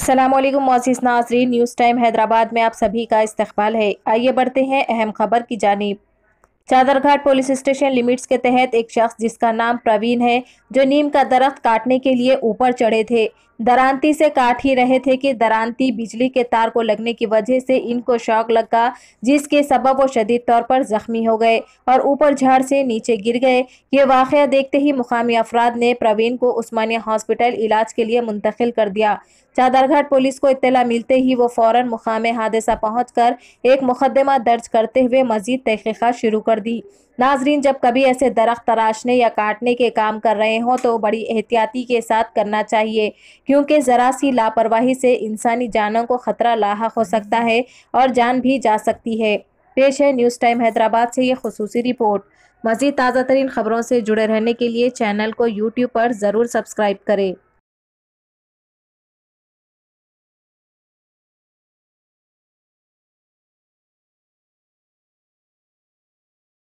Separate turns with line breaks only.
असलम मोज़ नाजरी news time Hyderabad में आप सभी का इस्तबाल है आइए बढ़ते हैं अहम खबर की जानब चादरघाट पुलिस स्टेशन लिमिट्स के तहत एक शख्स जिसका नाम प्रवीण है जो नीम का दरख्त काटने के लिए ऊपर चढ़े थे दरांती से काट ही रहे थे कि दरांती बिजली के तार को लगने की वजह से इनको शौक लगा जिसके सबब वो शदीद तौर पर जख्मी हो गए और ऊपर झाड़ से नीचे गिर गए ये वाक़ देखते ही मुकामी अफराद ने प्रवीण को उस्मानिया हॉस्पिटल इलाज के लिए मुंतकिल कर दिया चादरघाट पुलिस को इतला मिलते ही वो फौरन मुकाम हादसा पहुँच कर एक मुकदमा दर्ज करते हुए मजीद तहकीक़त शुरू कर दी नाजरीन जब कभी ऐसे दरख्त तराशने या काटने के काम कर रहे हों तो बड़ी एहतियाती के साथ करना चाहिए क्योंकि ज़रा सी लापरवाही से इंसानी जानों को ख़तरा लाक हो सकता है और जान भी जा सकती है पेश है न्यूज़ टाइम हैदराबाद से ये खसूसी रिपोर्ट मज़ीद ताज़ा तरीन खबरों से जुड़े रहने के लिए चैनल को यूट्यूब पर ज़रूर सब्सक्राइब
करें